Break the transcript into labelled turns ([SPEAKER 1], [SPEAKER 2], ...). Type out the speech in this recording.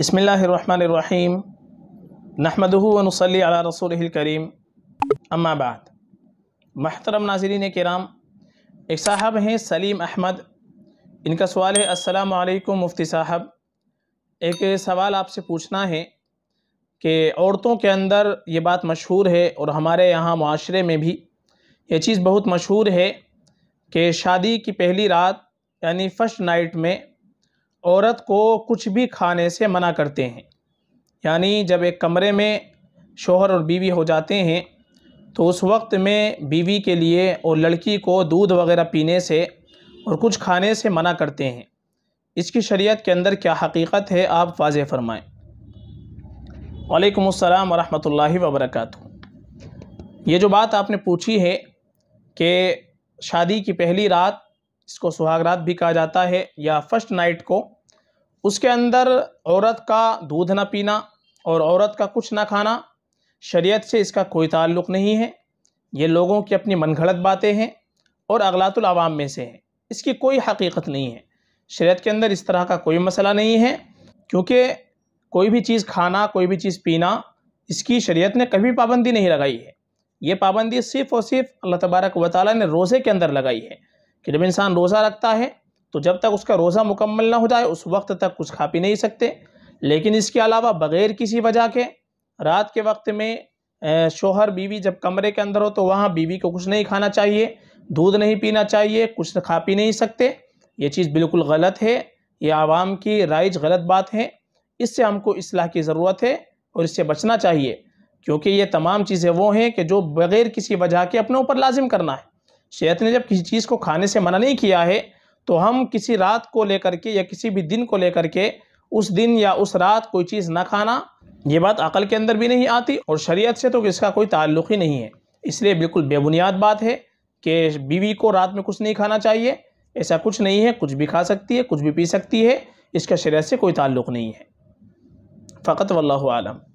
[SPEAKER 1] बसमीम नहमदूनसली रसूल करीम अम्माबाद महतरम नाजरीन कराम एक साहब हैं सलीम अहमद इनका सवाल है अस्सलाम मुफ्ती साहब एक सवाल आपसे पूछना है कि औरतों के अंदर ये बात मशहूर है और हमारे यहाँ माशरे में भी ये चीज़ बहुत मशहूर है कि शादी की पहली रात यानी फ़र्स्ट नाइट में औरत को कुछ भी खाने से मना करते हैं यानी जब एक कमरे में शोहर और बीवी हो जाते हैं तो उस वक्त में बीवी के लिए और लड़की को दूध वगैरह पीने से और कुछ खाने से मना करते हैं इसकी शरीयत के अंदर क्या हकीकत है आप वाज फरमाएँ वालेकुम अस्सलाम वरहमतुल्लाहि वबरकatuh ये जो बात आपने पूछी है कि शादी की पहली रात इसको सुहागरात भी कहा जाता है या फर्स्ट नाइट को उसके अंदर औरत का दूध ना पीना और औरत का कुछ ना खाना शरीयत से इसका कोई ताल्लुक़ नहीं है ये लोगों की अपनी घड़त बातें हैं और अगलातुल अवाम में से हैं इसकी कोई हकीकत नहीं है शरीयत के अंदर इस तरह का कोई मसला नहीं है क्योंकि कोई भी चीज़ खाना कोई भी चीज़ पीना इसकी शरीयत ने कभी पाबंदी नहीं लगाई है ये पाबंदी सिर्फ़ और सिर्फ अल्लाह तबारक व ताली ने रोज़े के अंदर लगाई है कि जब इंसान रोज़ा रखता है तो जब तक उसका रोज़ा मुकम्मल ना हो जाए उस वक्त तक कुछ खा पी नहीं सकते लेकिन इसके अलावा बग़ैर किसी वजह के रात के वक्त में शोहर बीवी जब कमरे के अंदर हो तो वहाँ बीवी को कुछ नहीं खाना चाहिए दूध नहीं पीना चाहिए कुछ खा पी नहीं सकते ये चीज़ बिल्कुल गलत है ये आवाम की राइज गलत बात है इससे हमको असलाह की ज़रूरत है और इससे बचना चाहिए क्योंकि ये तमाम चीज़ें वो हैं कि जो बग़ैर किसी वजह के अपने ऊपर लाजिम करना है शैत ने जब किसी चीज़ को खाने से मना नहीं किया है तो हम किसी रात को लेकर के या किसी भी दिन को लेकर के उस दिन या उस रात कोई चीज़ ना खाना ये बात अकल के अंदर भी नहीं आती और शरीयत से तो इसका कोई ताल्लुक ही नहीं है इसलिए बिल्कुल बेबुनियाद बात है कि बीवी को रात में कुछ नहीं खाना चाहिए ऐसा कुछ नहीं है कुछ भी खा सकती है कुछ भी पी सकती है इसका शरीयत से कोई ताल्लुक नहीं है फ़कत वल्लम